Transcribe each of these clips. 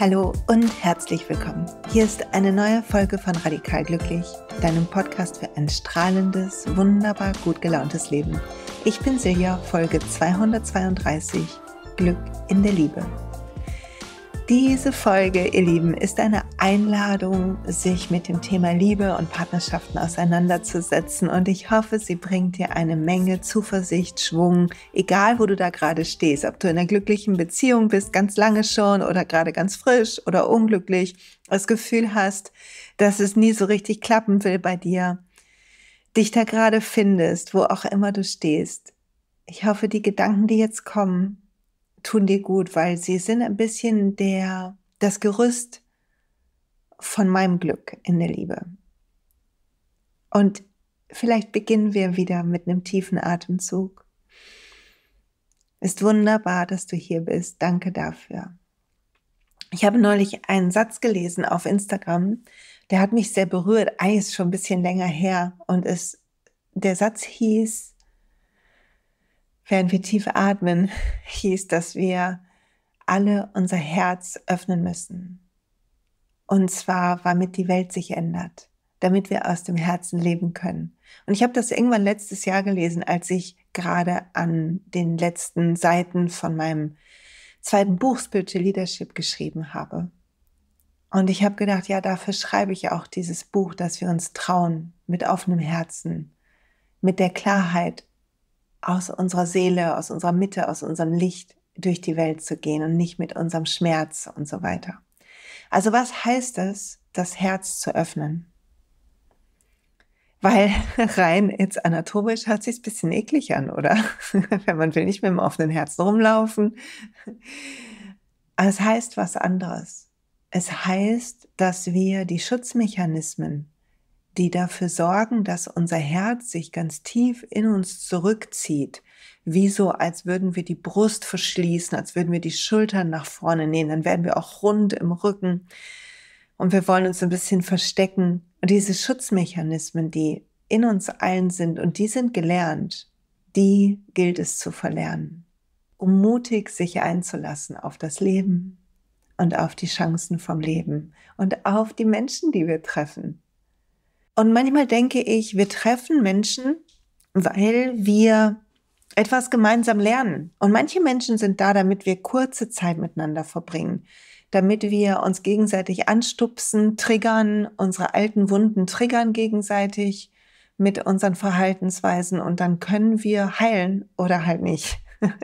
Hallo und herzlich willkommen. Hier ist eine neue Folge von Radikal Glücklich, deinem Podcast für ein strahlendes, wunderbar gut gelauntes Leben. Ich bin Silja, Folge 232, Glück in der Liebe. Diese Folge, ihr Lieben, ist eine Einladung, sich mit dem Thema Liebe und Partnerschaften auseinanderzusetzen. Und ich hoffe, sie bringt dir eine Menge Zuversicht, Schwung, egal wo du da gerade stehst. Ob du in einer glücklichen Beziehung bist, ganz lange schon oder gerade ganz frisch oder unglücklich, das Gefühl hast, dass es nie so richtig klappen will bei dir, dich da gerade findest, wo auch immer du stehst. Ich hoffe, die Gedanken, die jetzt kommen, tun dir gut, weil sie sind ein bisschen der, das Gerüst von meinem Glück in der Liebe. Und vielleicht beginnen wir wieder mit einem tiefen Atemzug. Ist wunderbar, dass du hier bist. Danke dafür. Ich habe neulich einen Satz gelesen auf Instagram, der hat mich sehr berührt. ist schon ein bisschen länger her und es der Satz hieß während wir tief atmen, hieß, dass wir alle unser Herz öffnen müssen. Und zwar, damit die Welt sich ändert, damit wir aus dem Herzen leben können. Und ich habe das irgendwann letztes Jahr gelesen, als ich gerade an den letzten Seiten von meinem zweiten Buch Spiritual Leadership geschrieben habe. Und ich habe gedacht, ja, dafür schreibe ich auch dieses Buch, dass wir uns trauen, mit offenem Herzen, mit der Klarheit aus unserer Seele, aus unserer Mitte, aus unserem Licht durch die Welt zu gehen und nicht mit unserem Schmerz und so weiter. Also was heißt es, das Herz zu öffnen? Weil rein jetzt anatomisch hört sich ein bisschen eklig an, oder? Wenn man will nicht mit dem offenen Herzen rumlaufen. es heißt was anderes. Es heißt, dass wir die Schutzmechanismen die dafür sorgen, dass unser Herz sich ganz tief in uns zurückzieht. Wie so, als würden wir die Brust verschließen, als würden wir die Schultern nach vorne nähen, dann werden wir auch rund im Rücken und wir wollen uns ein bisschen verstecken. Und diese Schutzmechanismen, die in uns allen sind und die sind gelernt, die gilt es zu verlernen, um mutig sich einzulassen auf das Leben und auf die Chancen vom Leben und auf die Menschen, die wir treffen. Und manchmal denke ich, wir treffen Menschen, weil wir etwas gemeinsam lernen. Und manche Menschen sind da, damit wir kurze Zeit miteinander verbringen, damit wir uns gegenseitig anstupsen, triggern, unsere alten Wunden triggern gegenseitig mit unseren Verhaltensweisen und dann können wir heilen oder halt nicht.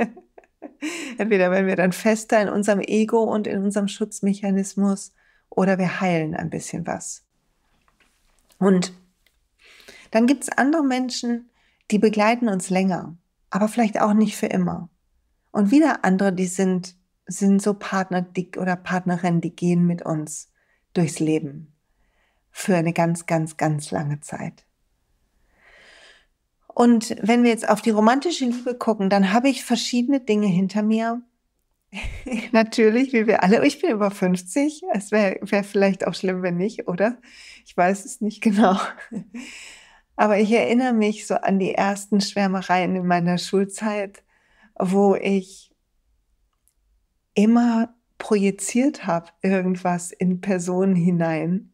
Entweder werden wir dann fester in unserem Ego und in unserem Schutzmechanismus oder wir heilen ein bisschen was. Und dann gibt es andere Menschen, die begleiten uns länger, aber vielleicht auch nicht für immer. Und wieder andere, die sind, sind so Partner die, oder Partnerin, die gehen mit uns durchs Leben für eine ganz, ganz, ganz lange Zeit. Und wenn wir jetzt auf die romantische Liebe gucken, dann habe ich verschiedene Dinge hinter mir, Natürlich, wie wir alle. Ich bin über 50. Es wäre wär vielleicht auch schlimm, wenn nicht, oder? Ich weiß es nicht genau. Aber ich erinnere mich so an die ersten Schwärmereien in meiner Schulzeit, wo ich immer projiziert habe, irgendwas in Personen hinein,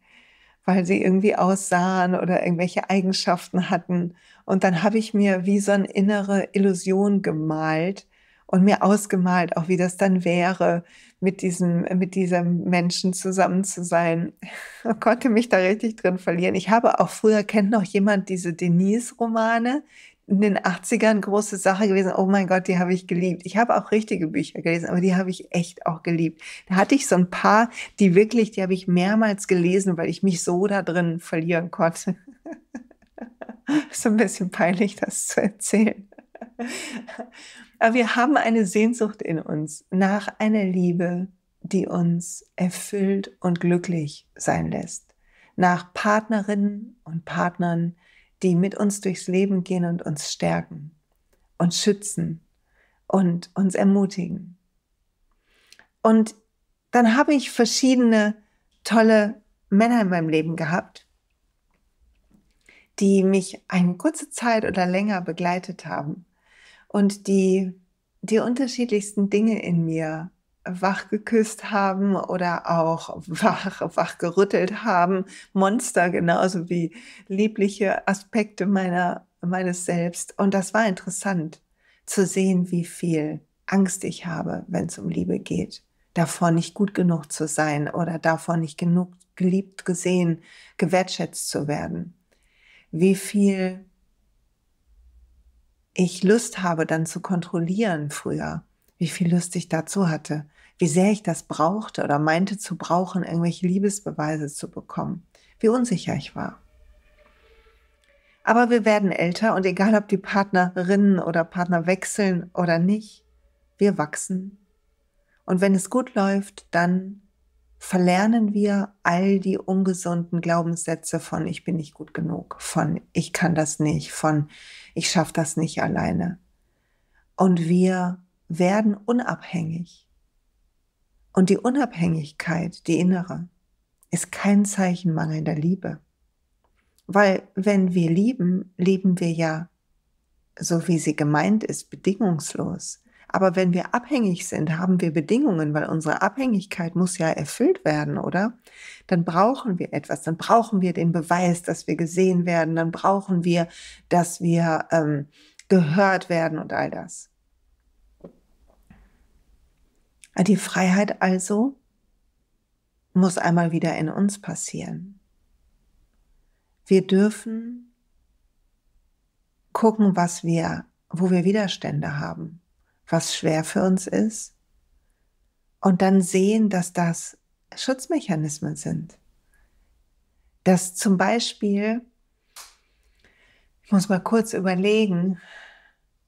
weil sie irgendwie aussahen oder irgendwelche Eigenschaften hatten. Und dann habe ich mir wie so eine innere Illusion gemalt, und mir ausgemalt, auch wie das dann wäre, mit diesem, mit diesem Menschen zusammen zu sein. Ich konnte mich da richtig drin verlieren. Ich habe auch früher, kennt noch jemand diese Denise-Romane? In den 80ern große Sache gewesen. Oh mein Gott, die habe ich geliebt. Ich habe auch richtige Bücher gelesen, aber die habe ich echt auch geliebt. Da hatte ich so ein paar, die wirklich, die habe ich mehrmals gelesen, weil ich mich so da drin verlieren konnte. ist ein bisschen peinlich, das zu erzählen. Aber wir haben eine Sehnsucht in uns nach einer Liebe, die uns erfüllt und glücklich sein lässt. Nach Partnerinnen und Partnern, die mit uns durchs Leben gehen und uns stärken, und schützen und uns ermutigen. Und dann habe ich verschiedene tolle Männer in meinem Leben gehabt, die mich eine kurze Zeit oder länger begleitet haben und die die unterschiedlichsten Dinge in mir wach geküsst haben oder auch wach, wach gerüttelt haben. Monster genauso wie liebliche Aspekte meiner, meines Selbst. Und das war interessant zu sehen, wie viel Angst ich habe, wenn es um Liebe geht. Davor nicht gut genug zu sein oder davor nicht genug geliebt, gesehen, gewertschätzt zu werden. Wie viel ich Lust habe, dann zu kontrollieren früher, wie viel Lust ich dazu hatte, wie sehr ich das brauchte oder meinte zu brauchen, irgendwelche Liebesbeweise zu bekommen, wie unsicher ich war. Aber wir werden älter und egal ob die Partnerinnen oder Partner wechseln oder nicht, wir wachsen. Und wenn es gut läuft, dann verlernen wir all die ungesunden Glaubenssätze von ich bin nicht gut genug, von ich kann das nicht, von ich schaffe das nicht alleine. Und wir werden unabhängig. Und die Unabhängigkeit, die innere, ist kein Zeichen mangelnder Liebe. Weil wenn wir lieben, lieben wir ja, so wie sie gemeint ist, bedingungslos. Aber wenn wir abhängig sind, haben wir Bedingungen, weil unsere Abhängigkeit muss ja erfüllt werden, oder? Dann brauchen wir etwas, dann brauchen wir den Beweis, dass wir gesehen werden, dann brauchen wir, dass wir ähm, gehört werden und all das. Die Freiheit also muss einmal wieder in uns passieren. Wir dürfen gucken, was wir, wo wir Widerstände haben was schwer für uns ist und dann sehen, dass das Schutzmechanismen sind. Dass zum Beispiel, ich muss mal kurz überlegen,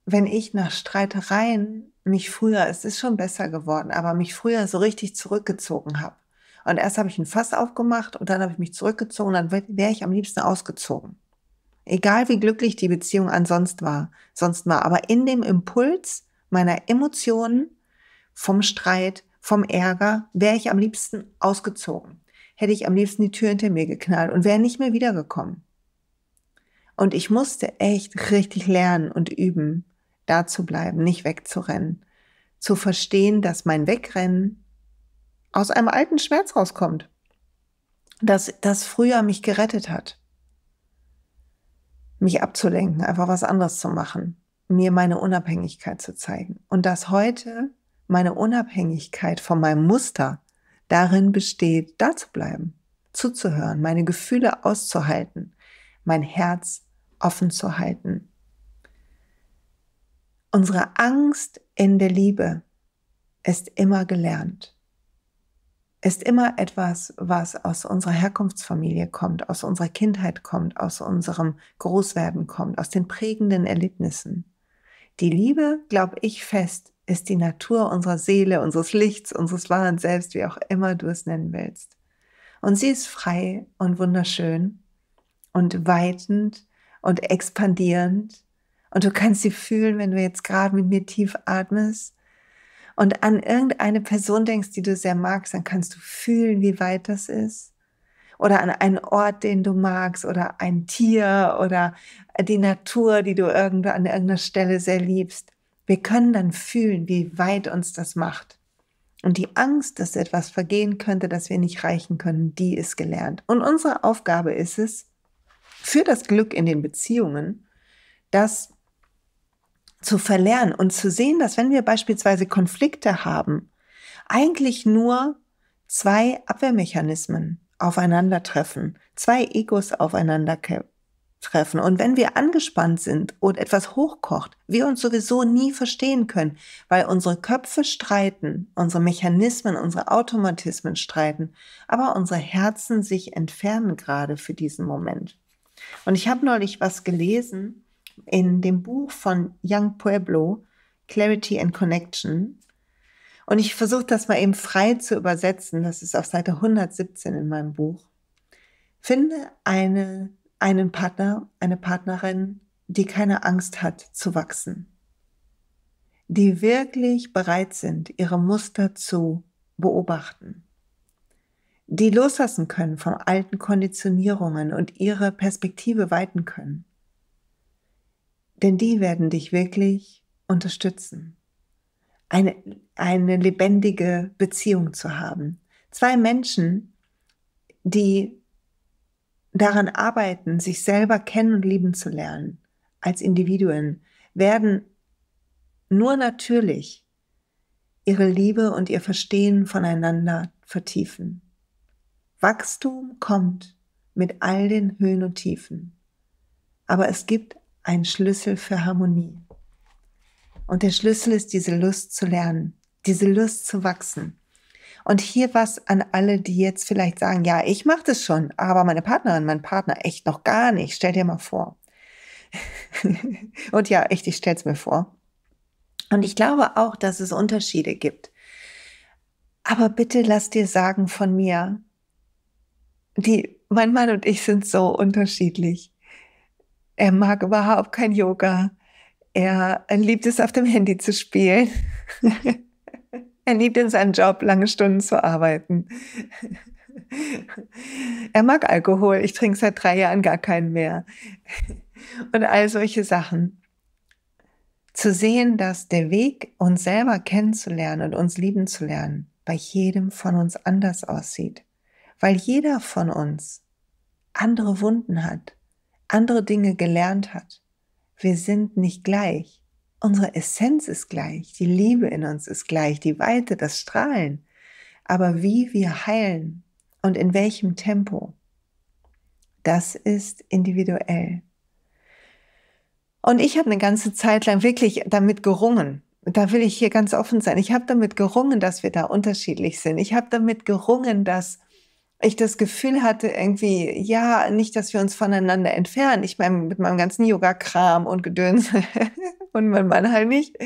wenn ich nach Streitereien mich früher, es ist schon besser geworden, aber mich früher so richtig zurückgezogen habe. Und erst habe ich ein Fass aufgemacht und dann habe ich mich zurückgezogen, dann wäre ich am liebsten ausgezogen. Egal wie glücklich die Beziehung ansonsten war, sonst war. Aber in dem Impuls, meiner Emotionen, vom Streit, vom Ärger, wäre ich am liebsten ausgezogen. Hätte ich am liebsten die Tür hinter mir geknallt und wäre nicht mehr wiedergekommen. Und ich musste echt richtig lernen und üben, da zu bleiben, nicht wegzurennen. Zu verstehen, dass mein Wegrennen aus einem alten Schmerz rauskommt. Dass das früher mich gerettet hat. Mich abzulenken, einfach was anderes zu machen mir meine Unabhängigkeit zu zeigen. Und dass heute meine Unabhängigkeit von meinem Muster darin besteht, da zu bleiben, zuzuhören, meine Gefühle auszuhalten, mein Herz offen zu halten. Unsere Angst in der Liebe ist immer gelernt, ist immer etwas, was aus unserer Herkunftsfamilie kommt, aus unserer Kindheit kommt, aus unserem Großwerden kommt, aus den prägenden Erlebnissen. Die Liebe, glaube ich fest, ist die Natur unserer Seele, unseres Lichts, unseres wahren Selbst, wie auch immer du es nennen willst. Und sie ist frei und wunderschön und weitend und expandierend. Und du kannst sie fühlen, wenn du jetzt gerade mit mir tief atmest und an irgendeine Person denkst, die du sehr magst, dann kannst du fühlen, wie weit das ist oder an einen Ort, den du magst oder ein Tier oder die Natur, die du irgendwo an irgendeiner Stelle sehr liebst. Wir können dann fühlen, wie weit uns das macht. Und die Angst, dass etwas vergehen könnte, dass wir nicht reichen können, die ist gelernt. Und unsere Aufgabe ist es, für das Glück in den Beziehungen, das zu verlernen und zu sehen, dass wenn wir beispielsweise Konflikte haben, eigentlich nur zwei Abwehrmechanismen aufeinandertreffen, zwei Egos aufeinandertreffen. Und wenn wir angespannt sind und etwas hochkocht, wir uns sowieso nie verstehen können, weil unsere Köpfe streiten, unsere Mechanismen, unsere Automatismen streiten, aber unsere Herzen sich entfernen gerade für diesen Moment. Und ich habe neulich was gelesen in dem Buch von Young Pueblo, Clarity and Connection. Und ich versuche das mal eben frei zu übersetzen. Das ist auf Seite 117 in meinem Buch. Finde eine, einen Partner, eine Partnerin, die keine Angst hat zu wachsen. Die wirklich bereit sind, ihre Muster zu beobachten. Die loslassen können von alten Konditionierungen und ihre Perspektive weiten können. Denn die werden dich wirklich unterstützen eine, eine lebendige Beziehung zu haben. Zwei Menschen, die daran arbeiten, sich selber kennen und lieben zu lernen als Individuen, werden nur natürlich ihre Liebe und ihr Verstehen voneinander vertiefen. Wachstum kommt mit all den Höhen und Tiefen, aber es gibt einen Schlüssel für Harmonie. Und der Schlüssel ist diese Lust zu lernen, diese Lust zu wachsen. Und hier was an alle, die jetzt vielleicht sagen, ja, ich mache das schon, aber meine Partnerin, mein Partner echt noch gar nicht. Stell dir mal vor. und ja, echt, ich stell's mir vor. Und ich glaube auch, dass es Unterschiede gibt. Aber bitte lass dir sagen von mir, die, mein Mann und ich sind so unterschiedlich. Er mag überhaupt kein Yoga. Er, liebt es, auf dem Handy zu spielen. er liebt in seinem Job, lange Stunden zu arbeiten. er mag Alkohol. Ich trinke seit drei Jahren gar keinen mehr. Und all solche Sachen. Zu sehen, dass der Weg, uns selber kennenzulernen und uns lieben zu lernen, bei jedem von uns anders aussieht. Weil jeder von uns andere Wunden hat, andere Dinge gelernt hat wir sind nicht gleich. Unsere Essenz ist gleich, die Liebe in uns ist gleich, die Weite, das Strahlen. Aber wie wir heilen und in welchem Tempo, das ist individuell. Und ich habe eine ganze Zeit lang wirklich damit gerungen. Da will ich hier ganz offen sein. Ich habe damit gerungen, dass wir da unterschiedlich sind. Ich habe damit gerungen, dass ich das Gefühl hatte, irgendwie, ja, nicht, dass wir uns voneinander entfernen. Ich meine, mit meinem ganzen Yoga-Kram und Gedöns und mein Mann halt nicht.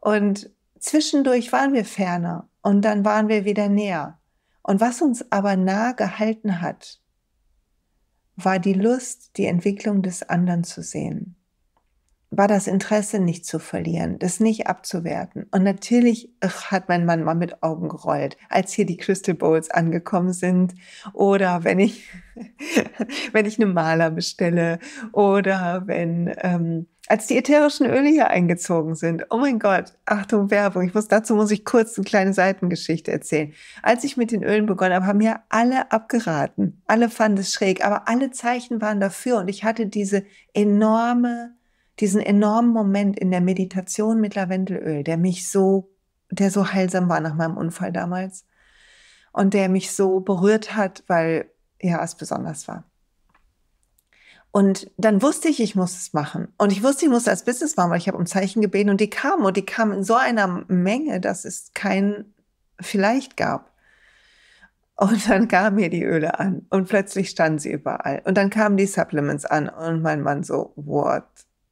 Und zwischendurch waren wir ferner und dann waren wir wieder näher. Und was uns aber nah gehalten hat, war die Lust, die Entwicklung des anderen zu sehen war das Interesse nicht zu verlieren, das nicht abzuwerten. Und natürlich ach, hat mein Mann mal mit Augen gerollt, als hier die Crystal Bowls angekommen sind oder wenn ich, wenn ich einen Maler bestelle oder wenn, ähm, als die ätherischen Öle hier eingezogen sind. Oh mein Gott, Achtung, Werbung. Ich muss, dazu muss ich kurz eine kleine Seitengeschichte erzählen. Als ich mit den Ölen begonnen habe, haben mir alle abgeraten. Alle fanden es schräg, aber alle Zeichen waren dafür und ich hatte diese enorme diesen enormen Moment in der Meditation mit Lavendelöl, der mich so, der so heilsam war nach meinem Unfall damals und der mich so berührt hat, weil ja, es besonders war. Und dann wusste ich, ich muss es machen. Und ich wusste, ich muss als Business machen, weil ich habe um Zeichen gebeten und die kamen und die kamen in so einer Menge, dass es kein vielleicht gab. Und dann kamen mir die Öle an und plötzlich standen sie überall. Und dann kamen die Supplements an und mein Mann so, what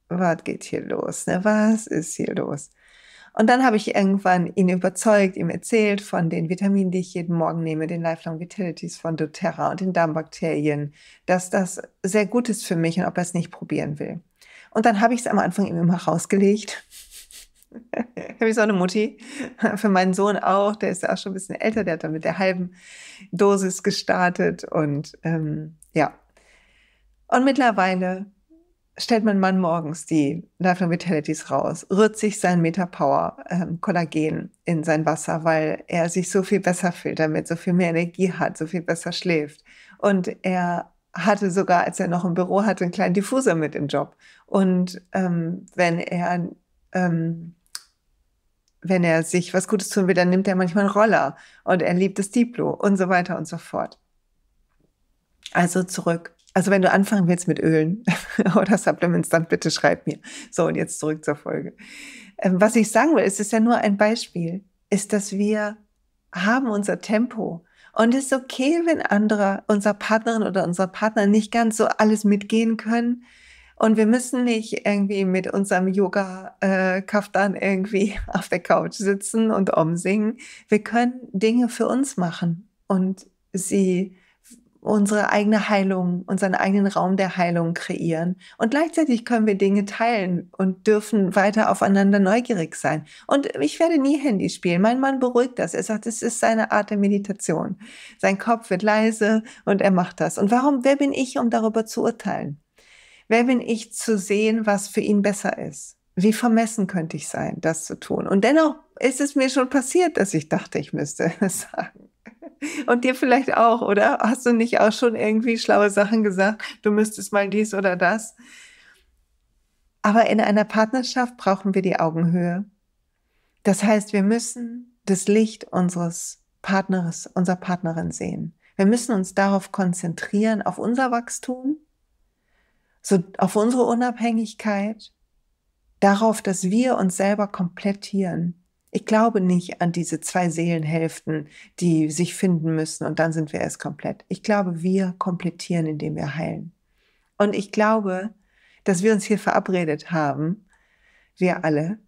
was geht hier los? Ne? Was ist hier los? Und dann habe ich irgendwann ihn überzeugt, ihm erzählt von den Vitaminen, die ich jeden Morgen nehme, den Lifelong Vitalities von doTERRA und den Darmbakterien, dass das sehr gut ist für mich und ob er es nicht probieren will. Und dann habe ich es am Anfang ihm immer rausgelegt. habe ich so eine Mutti. Für meinen Sohn auch, der ist ja auch schon ein bisschen älter, der hat dann mit der halben Dosis gestartet und ähm, ja. Und mittlerweile stellt mein Mann morgens die Life Vitalities raus, rührt sich sein Metapower ähm, Kollagen in sein Wasser, weil er sich so viel besser fühlt damit, so viel mehr Energie hat, so viel besser schläft. Und er hatte sogar, als er noch im Büro hatte, einen kleinen Diffuser mit im Job. Und ähm, wenn er ähm, wenn er sich was Gutes tun will, dann nimmt er manchmal einen Roller und er liebt das Diplo und so weiter und so fort. Also zurück also wenn du anfangen willst mit Ölen oder Supplements, dann bitte schreib mir. So, und jetzt zurück zur Folge. Ähm, was ich sagen will, es ist ja nur ein Beispiel, ist, dass wir haben unser Tempo. Und es ist okay, wenn andere, unser Partnerin oder unser Partner nicht ganz so alles mitgehen können. Und wir müssen nicht irgendwie mit unserem Yoga-Kaftan äh, irgendwie auf der Couch sitzen und umsingen. Wir können Dinge für uns machen und sie unsere eigene Heilung, unseren eigenen Raum der Heilung kreieren. Und gleichzeitig können wir Dinge teilen und dürfen weiter aufeinander neugierig sein. Und ich werde nie Handy spielen. Mein Mann beruhigt das. Er sagt, es ist seine Art der Meditation. Sein Kopf wird leise und er macht das. Und warum, wer bin ich, um darüber zu urteilen? Wer bin ich zu sehen, was für ihn besser ist? wie vermessen könnte ich sein, das zu tun? Und dennoch ist es mir schon passiert, dass ich dachte, ich müsste es sagen. Und dir vielleicht auch, oder? Hast du nicht auch schon irgendwie schlaue Sachen gesagt? Du müsstest mal dies oder das. Aber in einer Partnerschaft brauchen wir die Augenhöhe. Das heißt, wir müssen das Licht unseres Partners, unserer Partnerin sehen. Wir müssen uns darauf konzentrieren, auf unser Wachstum, so auf unsere Unabhängigkeit, darauf, dass wir uns selber komplettieren ich glaube nicht an diese zwei Seelenhälften, die sich finden müssen und dann sind wir erst komplett. Ich glaube, wir komplettieren, indem wir heilen. Und ich glaube, dass wir uns hier verabredet haben, wir alle,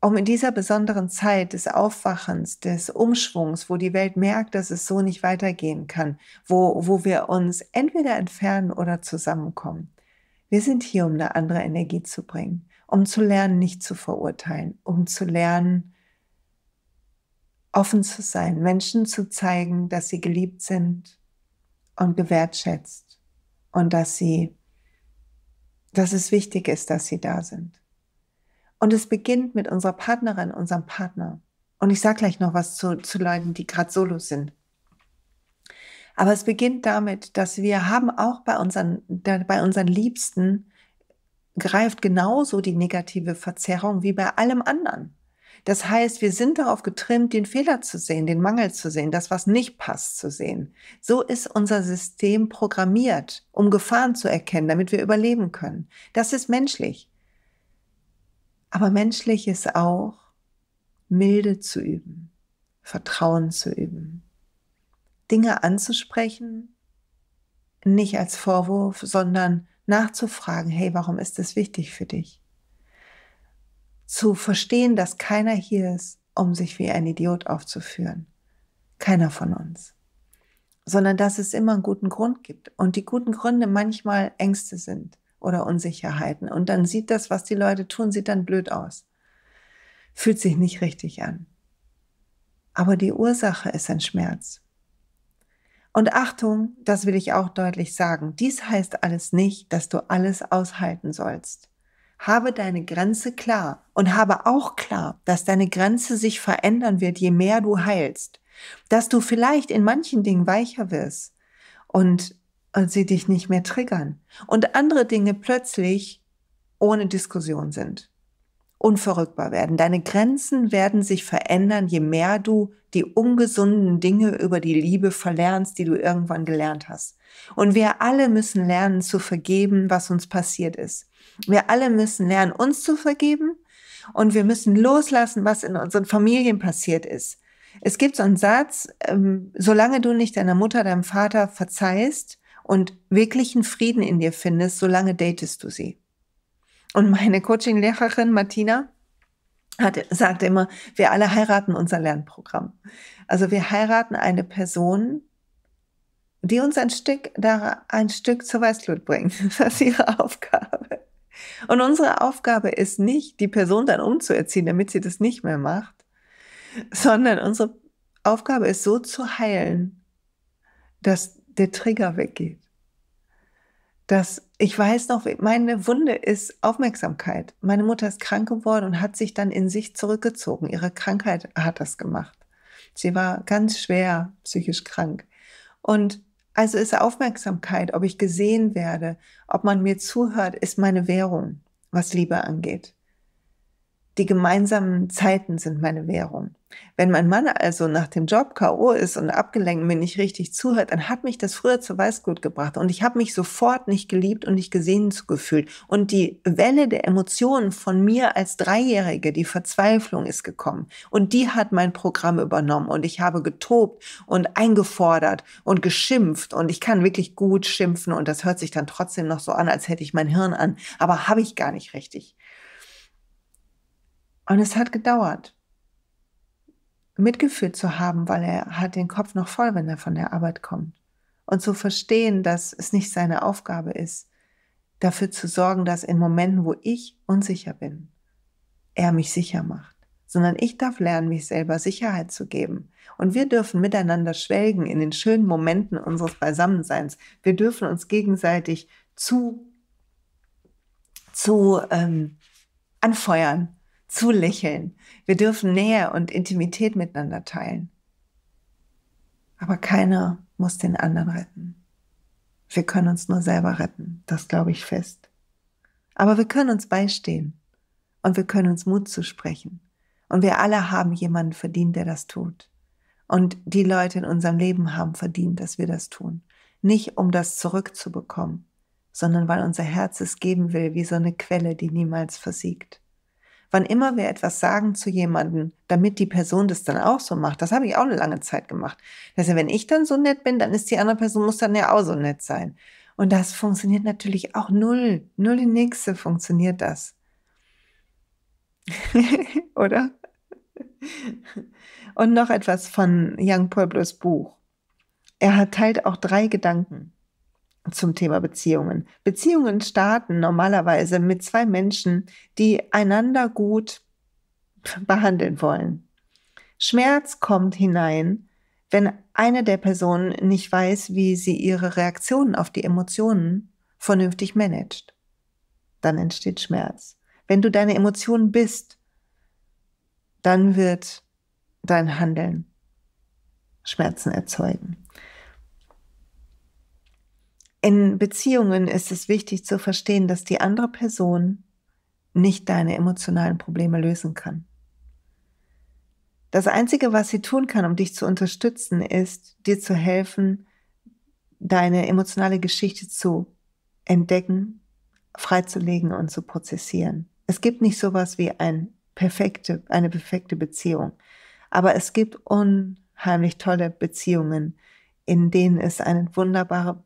um in dieser besonderen Zeit des Aufwachens, des Umschwungs, wo die Welt merkt, dass es so nicht weitergehen kann, wo, wo wir uns entweder entfernen oder zusammenkommen. Wir sind hier, um eine andere Energie zu bringen, um zu lernen, nicht zu verurteilen, um zu lernen, offen zu sein, Menschen zu zeigen, dass sie geliebt sind und gewertschätzt und dass sie, dass es wichtig ist, dass sie da sind. Und es beginnt mit unserer Partnerin, unserem Partner. Und ich sage gleich noch was zu, zu Leuten, die gerade solo sind. Aber es beginnt damit, dass wir haben auch bei unseren, bei unseren Liebsten greift genauso die negative Verzerrung wie bei allem anderen. Das heißt, wir sind darauf getrimmt, den Fehler zu sehen, den Mangel zu sehen, das, was nicht passt, zu sehen. So ist unser System programmiert, um Gefahren zu erkennen, damit wir überleben können. Das ist menschlich. Aber menschlich ist auch, Milde zu üben, Vertrauen zu üben, Dinge anzusprechen, nicht als Vorwurf, sondern nachzufragen, hey, warum ist das wichtig für dich? zu verstehen, dass keiner hier ist, um sich wie ein Idiot aufzuführen. Keiner von uns. Sondern dass es immer einen guten Grund gibt. Und die guten Gründe manchmal Ängste sind oder Unsicherheiten. Und dann sieht das, was die Leute tun, sieht dann blöd aus. Fühlt sich nicht richtig an. Aber die Ursache ist ein Schmerz. Und Achtung, das will ich auch deutlich sagen, dies heißt alles nicht, dass du alles aushalten sollst habe deine Grenze klar und habe auch klar, dass deine Grenze sich verändern wird, je mehr du heilst, dass du vielleicht in manchen Dingen weicher wirst und, und sie dich nicht mehr triggern und andere Dinge plötzlich ohne Diskussion sind unverrückbar werden. Deine Grenzen werden sich verändern, je mehr du die ungesunden Dinge über die Liebe verlernst, die du irgendwann gelernt hast. Und wir alle müssen lernen zu vergeben, was uns passiert ist. Wir alle müssen lernen, uns zu vergeben und wir müssen loslassen, was in unseren Familien passiert ist. Es gibt so einen Satz, ähm, solange du nicht deiner Mutter, deinem Vater verzeihst und wirklichen Frieden in dir findest, solange datest du sie. Und meine Coaching-Lehrerin Martina hat, sagt immer, wir alle heiraten unser Lernprogramm. Also wir heiraten eine Person, die uns ein Stück, da, ein Stück zur Weißglut bringt. Das ist ihre Aufgabe. Und unsere Aufgabe ist nicht, die Person dann umzuerziehen, damit sie das nicht mehr macht, sondern unsere Aufgabe ist so zu heilen, dass der Trigger weggeht dass ich weiß noch, meine Wunde ist Aufmerksamkeit. Meine Mutter ist krank geworden und hat sich dann in sich zurückgezogen. Ihre Krankheit hat das gemacht. Sie war ganz schwer psychisch krank. Und also ist Aufmerksamkeit, ob ich gesehen werde, ob man mir zuhört, ist meine Währung, was Liebe angeht. Die gemeinsamen Zeiten sind meine Währung. Wenn mein Mann also nach dem Job K.O. ist und abgelenkt mir nicht richtig zuhört, dann hat mich das früher zu Weißgut gebracht und ich habe mich sofort nicht geliebt und nicht gesehen zu gefühlt. Und die Welle der Emotionen von mir als Dreijährige, die Verzweiflung ist gekommen und die hat mein Programm übernommen und ich habe getobt und eingefordert und geschimpft und ich kann wirklich gut schimpfen und das hört sich dann trotzdem noch so an, als hätte ich mein Hirn an, aber habe ich gar nicht richtig. Und es hat gedauert, Mitgefühl zu haben, weil er hat den Kopf noch voll, wenn er von der Arbeit kommt. Und zu verstehen, dass es nicht seine Aufgabe ist, dafür zu sorgen, dass in Momenten, wo ich unsicher bin, er mich sicher macht, sondern ich darf lernen, mich selber Sicherheit zu geben. Und wir dürfen miteinander schwelgen in den schönen Momenten unseres Beisammenseins. Wir dürfen uns gegenseitig zu, zu ähm, anfeuern zu lächeln. Wir dürfen Nähe und Intimität miteinander teilen. Aber keiner muss den anderen retten. Wir können uns nur selber retten, das glaube ich fest. Aber wir können uns beistehen und wir können uns Mut zusprechen. Und wir alle haben jemanden verdient, der das tut. Und die Leute in unserem Leben haben verdient, dass wir das tun. Nicht um das zurückzubekommen, sondern weil unser Herz es geben will, wie so eine Quelle, die niemals versiegt wann immer wir etwas sagen zu jemandem, damit die Person das dann auch so macht, das habe ich auch eine lange Zeit gemacht. Also wenn ich dann so nett bin, dann ist die andere Person, muss dann ja auch so nett sein. Und das funktioniert natürlich auch null. Null in nächste funktioniert das. Oder? Und noch etwas von Young Pueblos Buch. Er teilt auch drei Gedanken zum Thema Beziehungen. Beziehungen starten normalerweise mit zwei Menschen, die einander gut behandeln wollen. Schmerz kommt hinein, wenn eine der Personen nicht weiß, wie sie ihre Reaktionen auf die Emotionen vernünftig managt. Dann entsteht Schmerz. Wenn du deine Emotionen bist, dann wird dein Handeln Schmerzen erzeugen in Beziehungen ist es wichtig zu verstehen, dass die andere Person nicht deine emotionalen Probleme lösen kann. Das Einzige, was sie tun kann, um dich zu unterstützen, ist, dir zu helfen, deine emotionale Geschichte zu entdecken, freizulegen und zu prozessieren. Es gibt nicht sowas wie ein perfekte, eine perfekte Beziehung, aber es gibt unheimlich tolle Beziehungen, in denen es eine wunderbare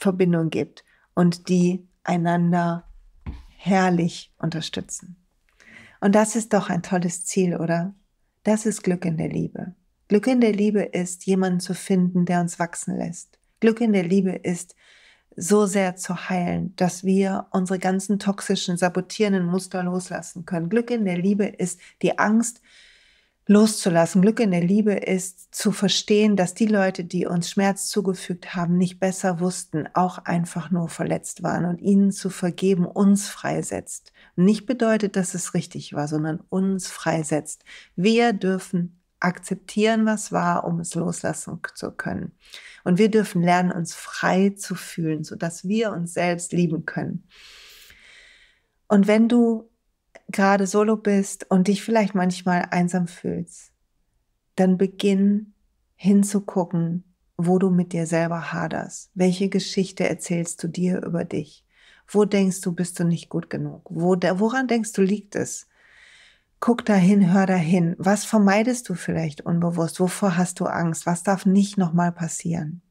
Verbindung gibt und die einander herrlich unterstützen. Und das ist doch ein tolles Ziel, oder? Das ist Glück in der Liebe. Glück in der Liebe ist, jemanden zu finden, der uns wachsen lässt. Glück in der Liebe ist, so sehr zu heilen, dass wir unsere ganzen toxischen, sabotierenden Muster loslassen können. Glück in der Liebe ist die Angst, loszulassen. Glück in der Liebe ist zu verstehen, dass die Leute, die uns Schmerz zugefügt haben, nicht besser wussten, auch einfach nur verletzt waren und ihnen zu vergeben uns freisetzt. Nicht bedeutet, dass es richtig war, sondern uns freisetzt. Wir dürfen akzeptieren, was war, um es loslassen zu können. Und wir dürfen lernen, uns frei zu fühlen, sodass wir uns selbst lieben können. Und wenn du gerade solo bist und dich vielleicht manchmal einsam fühlst, dann beginn hinzugucken, wo du mit dir selber haderst. Welche Geschichte erzählst du dir über dich? Wo denkst du, bist du nicht gut genug? Wo, woran denkst du, liegt es? Guck dahin, hör dahin. Was vermeidest du vielleicht unbewusst? Wovor hast du Angst? Was darf nicht nochmal passieren?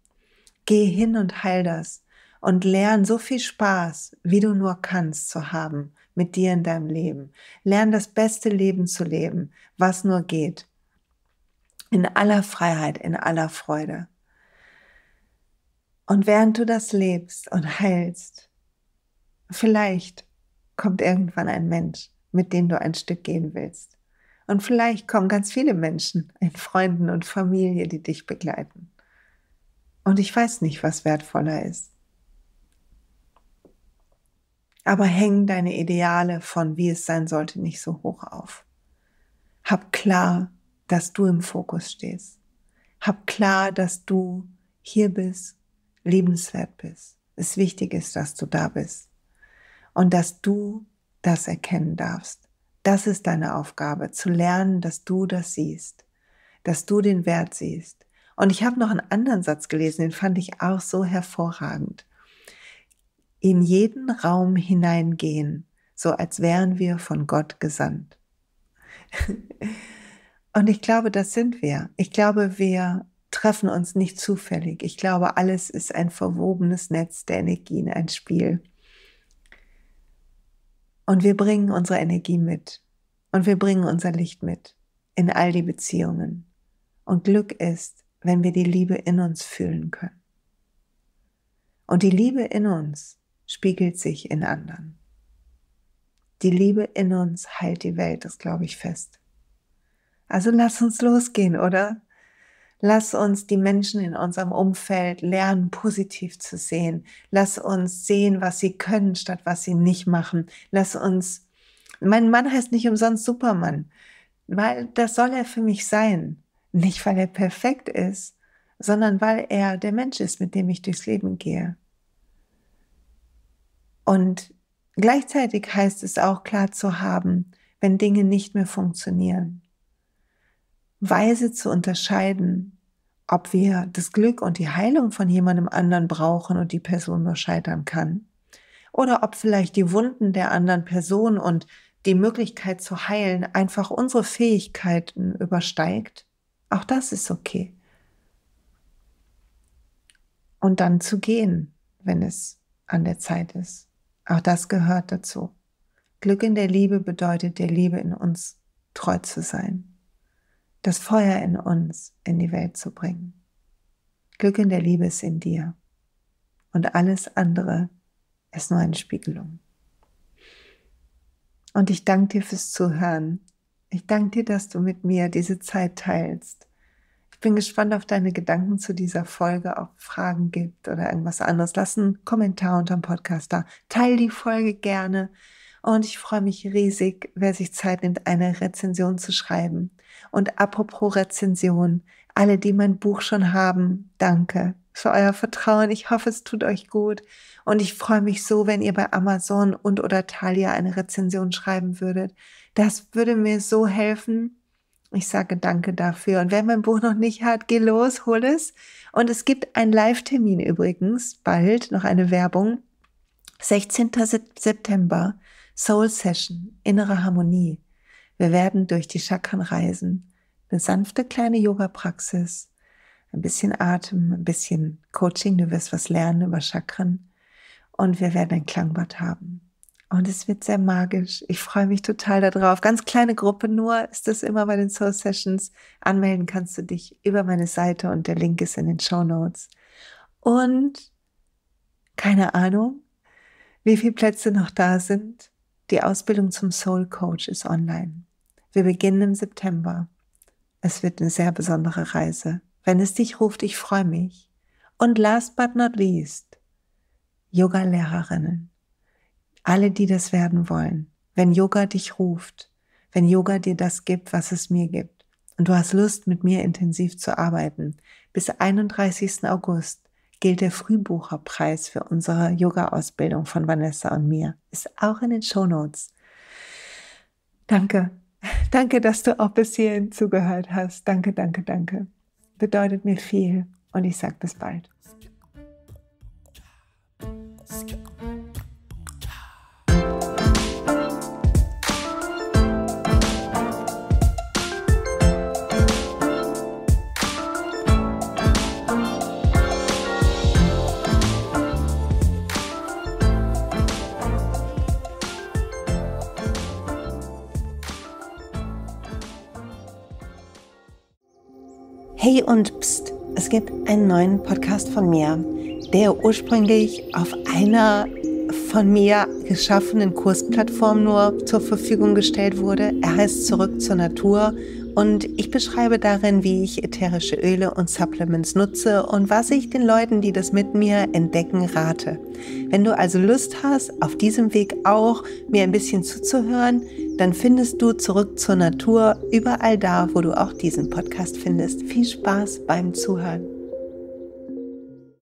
Geh hin und heil das und lern so viel Spaß, wie du nur kannst, zu haben mit dir in deinem Leben. Lern das beste Leben zu leben, was nur geht. In aller Freiheit, in aller Freude. Und während du das lebst und heilst, vielleicht kommt irgendwann ein Mensch, mit dem du ein Stück gehen willst. Und vielleicht kommen ganz viele Menschen in Freunden und Familie, die dich begleiten. Und ich weiß nicht, was wertvoller ist aber häng deine Ideale von, wie es sein sollte, nicht so hoch auf. Hab klar, dass du im Fokus stehst. Hab klar, dass du hier bist, lebenswert bist. Es wichtig ist, dass du da bist und dass du das erkennen darfst. Das ist deine Aufgabe, zu lernen, dass du das siehst, dass du den Wert siehst. Und ich habe noch einen anderen Satz gelesen, den fand ich auch so hervorragend in jeden Raum hineingehen, so als wären wir von Gott gesandt. Und ich glaube, das sind wir. Ich glaube, wir treffen uns nicht zufällig. Ich glaube, alles ist ein verwobenes Netz der Energien, ein Spiel. Und wir bringen unsere Energie mit. Und wir bringen unser Licht mit in all die Beziehungen. Und Glück ist, wenn wir die Liebe in uns fühlen können. Und die Liebe in uns spiegelt sich in anderen. Die Liebe in uns heilt die Welt, das glaube ich fest. Also lass uns losgehen, oder? Lass uns die Menschen in unserem Umfeld lernen, positiv zu sehen. Lass uns sehen, was sie können, statt was sie nicht machen. Lass uns, mein Mann heißt nicht umsonst Superman, weil das soll er für mich sein. Nicht, weil er perfekt ist, sondern weil er der Mensch ist, mit dem ich durchs Leben gehe. Und gleichzeitig heißt es auch klar zu haben, wenn Dinge nicht mehr funktionieren. Weise zu unterscheiden, ob wir das Glück und die Heilung von jemandem anderen brauchen und die Person nur scheitern kann. Oder ob vielleicht die Wunden der anderen Person und die Möglichkeit zu heilen einfach unsere Fähigkeiten übersteigt. Auch das ist okay. Und dann zu gehen, wenn es an der Zeit ist. Auch das gehört dazu. Glück in der Liebe bedeutet, der Liebe in uns treu zu sein. Das Feuer in uns in die Welt zu bringen. Glück in der Liebe ist in dir. Und alles andere ist nur eine Spiegelung. Und ich danke dir fürs Zuhören. Ich danke dir, dass du mit mir diese Zeit teilst bin gespannt auf deine Gedanken zu dieser Folge, ob Fragen gibt oder irgendwas anderes. Lass einen Kommentar unterm Podcast da. Teil die Folge gerne. Und ich freue mich riesig, wer sich Zeit nimmt, eine Rezension zu schreiben. Und apropos Rezension, alle, die mein Buch schon haben, danke für euer Vertrauen. Ich hoffe, es tut euch gut. Und ich freue mich so, wenn ihr bei Amazon und oder Thalia eine Rezension schreiben würdet. Das würde mir so helfen, ich sage danke dafür. Und wer mein Buch noch nicht hat, geh los, hol es. Und es gibt einen Live-Termin übrigens, bald noch eine Werbung. 16. September, Soul Session, innere Harmonie. Wir werden durch die Chakren reisen. Eine sanfte kleine Yoga-Praxis, ein bisschen Atem, ein bisschen Coaching. Du wirst was lernen über Chakren. Und wir werden ein Klangbad haben. Und es wird sehr magisch. Ich freue mich total darauf. Ganz kleine Gruppe nur ist das immer bei den Soul Sessions. Anmelden kannst du dich über meine Seite und der Link ist in den Show Notes. Und keine Ahnung, wie viele Plätze noch da sind. Die Ausbildung zum Soul Coach ist online. Wir beginnen im September. Es wird eine sehr besondere Reise. Wenn es dich ruft, ich freue mich. Und last but not least, Yoga-Lehrerinnen. Alle, die das werden wollen. Wenn Yoga dich ruft, wenn Yoga dir das gibt, was es mir gibt und du hast Lust, mit mir intensiv zu arbeiten, bis 31. August gilt der Frühbucherpreis für unsere Yoga-Ausbildung von Vanessa und mir. Ist auch in den Show Notes. Danke. Danke, dass du auch bis hierhin zugehört hast. Danke, danke, danke. Bedeutet mir viel und ich sage bis bald. und pst, es gibt einen neuen Podcast von mir, der ursprünglich auf einer von mir geschaffenen Kursplattform nur zur Verfügung gestellt wurde. Er heißt Zurück zur Natur und ich beschreibe darin, wie ich ätherische Öle und Supplements nutze und was ich den Leuten, die das mit mir entdecken, rate. Wenn du also Lust hast, auf diesem Weg auch mir ein bisschen zuzuhören, dann findest du zurück zur Natur überall da, wo du auch diesen Podcast findest. Viel Spaß beim Zuhören.